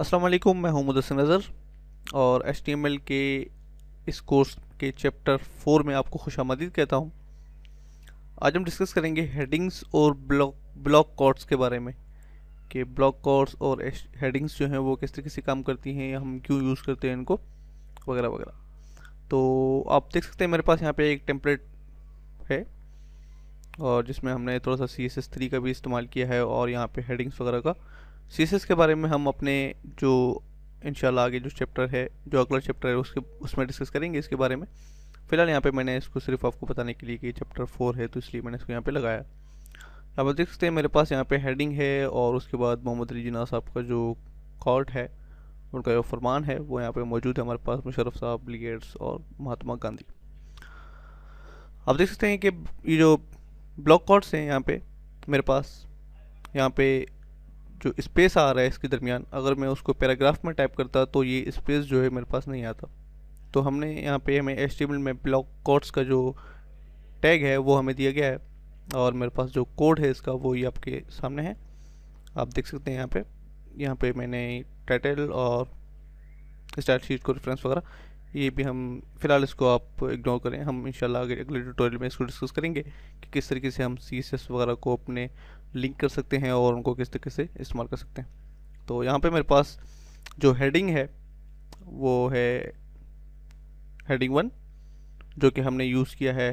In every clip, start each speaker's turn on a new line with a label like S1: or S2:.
S1: वालेकुम मैं हूं मुदसर नज़र और एच के इस कोर्स के चैप्टर फोर में आपको खुश आमदीद कहता हूं आज हम डिस्कस करेंगे हेडिंग्स और ब्लॉक ब्लॉक कॉर्ड्स के बारे में कि ब्लॉक कॉर्ड्स और हेडिंग्स जो हैं वो किस तरीके से काम करती हैं या हम क्यों यूज़ करते हैं इनको वगैरह वगैरह तो आप देख सकते हैं मेरे पास यहाँ पर एक टेम्पलेट है और जिसमें हमने थोड़ा सा सी एस एस थ्री का भी इस्तेमाल किया है और यहाँ पे हेडिंग्स वगैरह का सीसेस के बारे में हम अपने जो इंशाल्लाह आगे जो चैप्टर है जो अगला चैप्टर है उसके उसमें डिस्कस करेंगे इसके बारे में फ़िलहाल यहाँ पे मैंने इसको सिर्फ आपको बताने के लिए कि चैप्टर फोर है तो इसलिए मैंने इसको यहाँ पे लगाया आप देख सकते हैं मेरे पास यहाँ पे हेडिंग है और उसके बाद मोहम्मद अली जिना साहब का जो कॉर्ट है उनका जो फरमान है वो यहाँ पर मौजूद है हमारे पास मुशरफ साहब ब्रिगेड्स और महात्मा गांधी आप देख सकते हैं कि ये जो ब्लॉक कॉर्ट्स हैं यहाँ पे मेरे पास यहाँ पे जो स्पेस आ रहा है इसके दरमियान अगर मैं उसको पैराग्राफ में टाइप करता तो ये स्पेस जो है मेरे पास नहीं आता तो हमने यहाँ पे हमें एच में ब्लॉक कोड्स का जो टैग है वो हमें दिया गया है और मेरे पास जो कोड है इसका वो ये आपके सामने है आप देख सकते हैं यहाँ पे यहाँ पे मैंने टाइटल और स्टार्ट शीट को रेफरेंस वगैरह ये भी हम फिलहाल इसको आप इग्नोर करें हम इंशाल्लाह अगले ट्यूटोरियल में इसको डिस्कस करेंगे कि किस तरीके से हम सी वगैरह को अपने लिंक कर सकते हैं और उनको किस तरीके से इस्तेमाल कर सकते हैं तो यहाँ पे मेरे पास जो हेडिंग है वो है हेडिंग वन जो कि हमने यूज़ किया है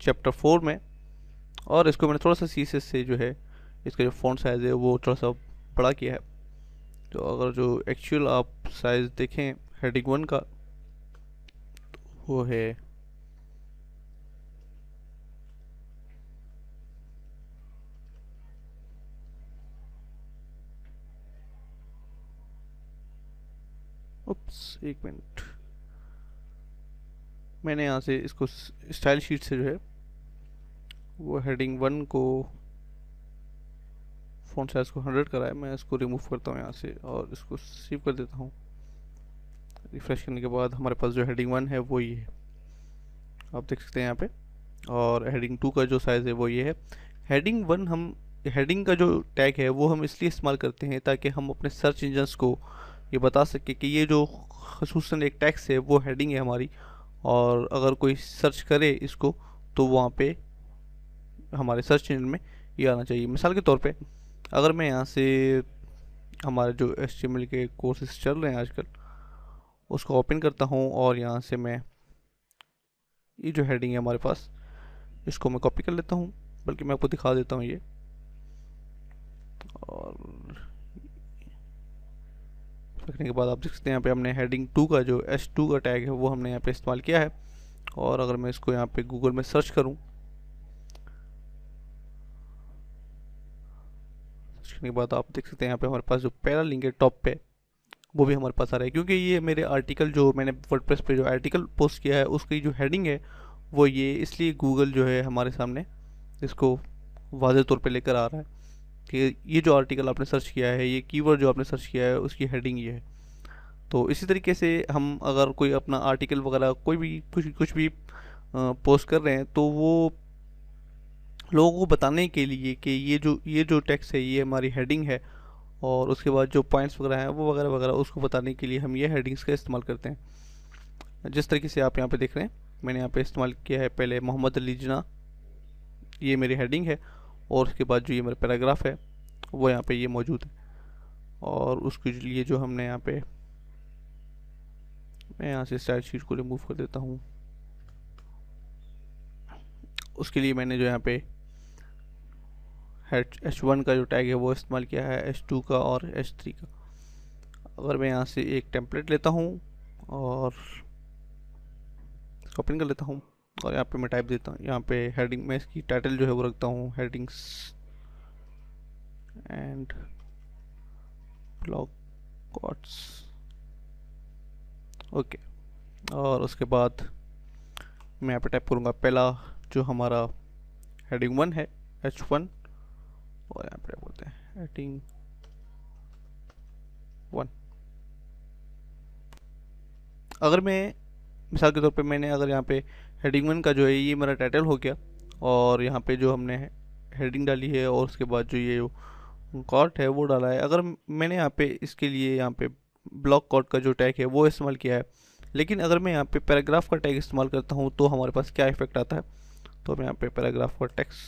S1: चैप्टर फोर में और इसको मैंने थोड़ा सा सी से जो है इसका जो फ़ॉन्ट साइज़ है वो थोड़ा सा बड़ा किया है तो अगर जो एक्चुअल आप साइज़ देखें हेडिंग वन का तो वो है उप्स एक मिनट मैंने यहाँ से इसको स्टाइल शीट से जो है वो हेडिंग वन को फ़ोन साइज को हंड्रेड कराया मैं इसको रिमूव करता हूँ यहाँ से और इसको सेव कर देता हूँ रिफ़्रेश करने के बाद हमारे पास जो हेडिंग वन है वो ये है आप देख सकते हैं यहाँ पे और हेडिंग टू का जो साइज़ है वो ये है हेडिंग वन हम हेडिंग का जो टैग है वो हम इसलिए इस्तेमाल करते हैं ताकि हम अपने सर्च इंजन्स को ये बता सके कि ये जो खसूस एक टैक्स है वो हेडिंग है हमारी और अगर कोई सर्च करे इसको तो वहाँ पे हमारे सर्च इंजन में ये आना चाहिए मिसाल के तौर पे अगर मैं यहाँ से हमारे जो एस के कोर्सेज चल रहे हैं आजकल उसको ओपन करता हूँ और यहाँ से मैं ये जो हेडिंग है हमारे पास इसको मैं कॉपी कर लेता हूँ बल्कि मैं आपको दिखा देता हूँ ये रखने के बाद आप देख सकते हैं यहाँ पे हमने हेडिंग टू का जो एस टू का टैग है वो हमने यहाँ पे इस्तेमाल किया है और अगर मैं इसको यहाँ पे गूगल में सर्च करूँ सर्च करने के बाद आप देख सकते हैं यहाँ पे हमारे पास जो पहला लिंक है टॉप पे वो भी हमारे पास आ रहा है क्योंकि ये मेरे आर्टिकल जो मैंने वर्डप्रेस पे जो आर्टिकल पोस्ट किया है उसकी जो हेडिंग है वो ये इसलिए गूगल जो है हमारे सामने इसको वाज तौर पर लेकर आ रहा है कि ये जो आर्टिकल आपने सर्च किया है ये कीवर्ड जो आपने सर्च किया है उसकी हेडिंग ये है तो इसी तरीके से हम अगर कोई अपना आर्टिकल वगैरह कोई भी कुछ कुछ भी पोस्ट कर रहे हैं तो वो लोगों को बताने के लिए कि ये जो ये जो टैक्स है ये हमारी हेडिंग है और उसके बाद जो पॉइंट्स वगैरह हैं वो वगैरह वगैरह उसको बताने के लिए हम ये हेडिंग्स का इस्तेमाल करते हैं जिस तरीके से आप यहाँ पे देख रहे हैं मैंने यहाँ पे इस्तेमाल किया है पहले मोहम्मद अली जना ये मेरी हेडिंग है और उसके बाद जो ये मेरा पैराग्राफ है वो यहाँ पे ये मौजूद है और उसके लिए जो हमने यहाँ पे मैं यहाँ से स्टाइल शीट को रिमूव कर देता हूँ उसके लिए मैंने जो यहाँ पे एच वन का जो टैग है वो इस्तेमाल किया है एच टू का और एच थ्री का अगर मैं यहाँ से एक टेम्पलेट लेता हूँ और ओपन कर लेता हूँ और मतलब यहाँ पे मैं टाइप देता हूँ यहाँ पे हेडिंग में इसकी टाइटल जो है वो रखता हूँ headings and block quotes okay और उसके बाद मैं यहाँ पे टाइप करूँगा पहला जो हमारा हेडिंग वन है एच वन और यहाँ पे बोलते हैं हेडिंग वन अगर मैं मिसाल के तौर पे मैंने अगर यहाँ पे हेडिंग वन का जो है ये मेरा टाइटल हो गया और यहाँ पे जो हमने हेडिंग डाली है और उसके बाद जो ये कॉट है वो डाला है अगर मैंने यहाँ पे इसके लिए यहाँ पे ब्लॉक कॉट का जो टैग है वो इस्तेमाल किया है लेकिन अगर मैं यहाँ पे पैराग्राफ का टैग इस्तेमाल करता हूँ तो हमारे पास क्या इफेक्ट आता है तो मैं यहाँ पे पैराग्राफ का टैक्स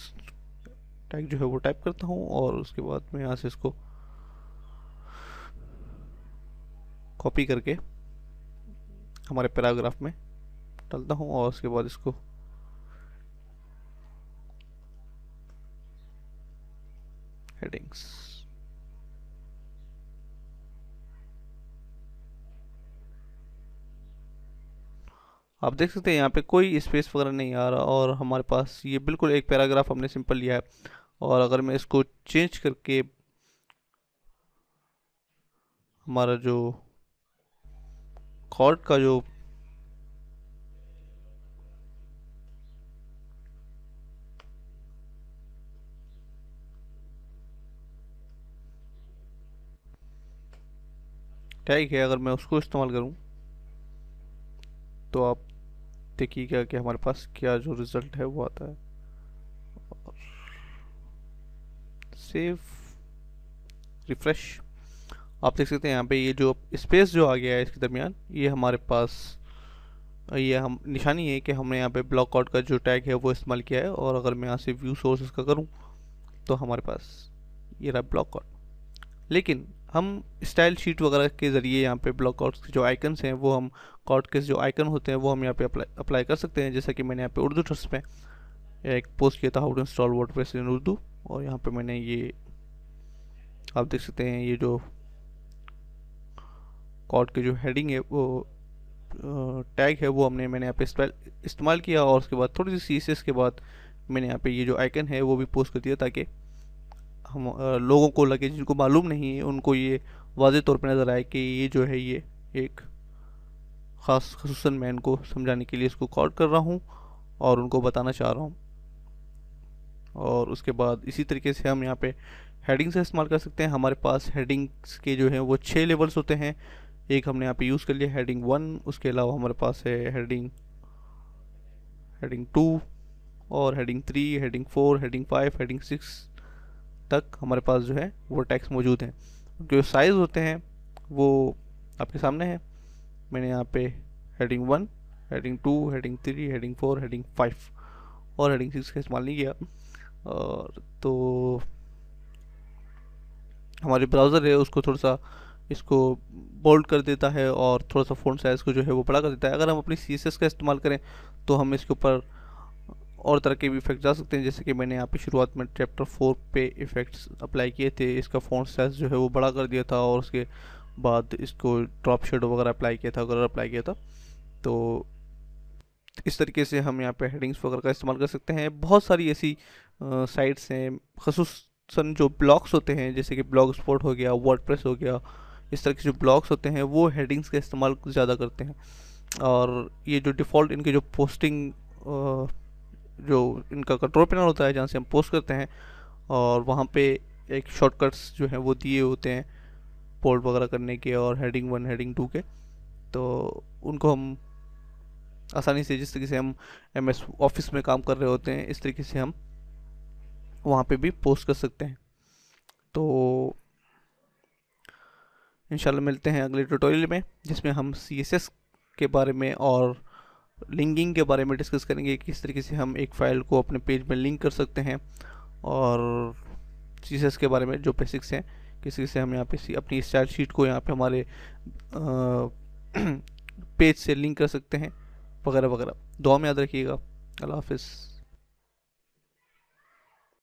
S1: टैग जो है वो टाइप करता हूँ और उसके बाद मैं यहाँ से इसको कॉपी करके हमारे पैराग्राफ में डालता हूँ और उसके बाद इसको हेडिंग्स आप देख सकते हैं यहाँ पे कोई स्पेस वगैरह नहीं आ रहा और हमारे पास ये बिल्कुल एक पैराग्राफ हमने सिंपल लिया है और अगर मैं इसको चेंज करके हमारा जो कॉर्ड का जो टैग है अगर मैं उसको इस्तेमाल करूं तो आप देखिएगा कि हमारे पास क्या जो रिज़ल्ट है वो आता है और सेव रिफ्रेश आप देख सकते हैं यहाँ पे ये जो स्पेस जो आ गया है इसके दरमियान ये हमारे पास ये हम निशानी है कि हमने यहाँ पे ब्लॉक आउट का जो टैग है वो इस्तेमाल किया है और अगर मैं यहाँ से व्यू सोर्स इसका करूँ तो हमारे पास ये रहा ब्लॉक आउट लेकिन हम स्टाइल शीट वगैरह के ज़रिए यहाँ पे ब्लॉक आउट्स के जो आइकन्स हैं वो हम कॉट के जो आइकन होते हैं वो हम यहाँ पे अप्लाई अप्लाई कर सकते हैं जैसा कि मैंने यहाँ पे उर्दू ट्रस्ट में एक पोस्ट किया था how to install Word in Urdu और यहाँ पे मैंने ये आप देख सकते हैं ये जो कॉड के जो हेडिंग है वो टैग है वो हमने मैंने यहाँ पे इस्तेमाल किया और उसके बाद थोड़ी सी सी के बाद मैंने यहाँ पे ये जो आइकन है वो भी पोस्ट कर दिया ताकि हम लोगों को लगे जिनको मालूम नहीं है उनको ये वाज तौर पर नज़र आए कि ये जो है ये एक ख़ास खसूस मैं इनको समझाने के लिए इसको कॉल कर रहा हूँ और उनको बताना चाह रहा हूँ और उसके बाद इसी तरीके से हम यहाँ पे हेडिंग्स इस्तेमाल कर सकते हैं हमारे पास हेडिंग्स के जो हैं वो छः लेवल्स होते हैं एक हमने यहाँ पे यूज़ कर लिया हेडिंग वन उसके अलावा हमारे पास है हेडिंग हेडिंग टू और heading three heading four heading five heading six तक हमारे पास जो है वो टैक्स मौजूद हैं उनके जो साइज़ होते हैं वो आपके सामने है मैंने यहाँ पे heading one heading two heading three heading four heading five और हेडिंग सिक्स का इस्तेमाल नहीं किया और तो हमारे ब्राउज़र है उसको थोड़ा सा इसको बोल्ड कर देता है और थोड़ा सा फ़ोन साइज़ को जो है वो बड़ा कर देता है अगर हम अपनी सी का इस्तेमाल करें तो हम इसके ऊपर और तरह के भी इफेक्ट जा सकते हैं जैसे कि मैंने यहाँ पे शुरुआत में चैप्टर फोर पे इफ़ेक्ट्स अप्लाई किए थे इसका फ़ॉन्ट साइज़ जो है वो बड़ा कर दिया था और उसके बाद इसको ड्रॉप शेड वगैरह अप्लाई किया था वगैरह अप्लाई किया था तो इस तरीके से हम यहाँ पे हेडिंग्स वगैरह का इस्तेमाल कर सकते हैं बहुत सारी ऐसी साइट्स हैं खसूस जो ब्लॉग्स होते हैं जैसे कि ब्लॉग स्पोर्ट हो गया वर्ड हो गया इस तरह के जो ब्लॉग्स होते हैं वो हेडिंग्स का इस्तेमाल ज़्यादा करते हैं और ये जो डिफ़ॉल्ट इनके जो पोस्टिंग जो इनका कंट्रोल पैनल होता है जहाँ से हम पोस्ट करते हैं और वहाँ पे एक शॉर्टकट्स जो हैं वो दिए होते हैं पोर्ट वगैरह करने के और हेडिंग वन हेडिंग टू के तो उनको हम आसानी से जिस तरीके से हम एम एस ऑफिस में काम कर रहे होते हैं इस तरीके से हम वहाँ पे भी पोस्ट कर सकते हैं तो इंशाल्लाह मिलते हैं अगले ट्यूटोरियल में जिसमें हम सी के बारे में और लिंकिंग के बारे में डिस्कस करेंगे किस तरीके से हम एक फ़ाइल को अपने पेज में लिंक कर सकते हैं और सी के बारे में जो बेसिक्स हैं किसी से हम यहाँ पे अपनी स्टाइल शीट को यहाँ पे हमारे पेज से लिंक कर सकते हैं वगैरह वगैरह दुआ में याद रखिएगा अल्लाह हाफिज़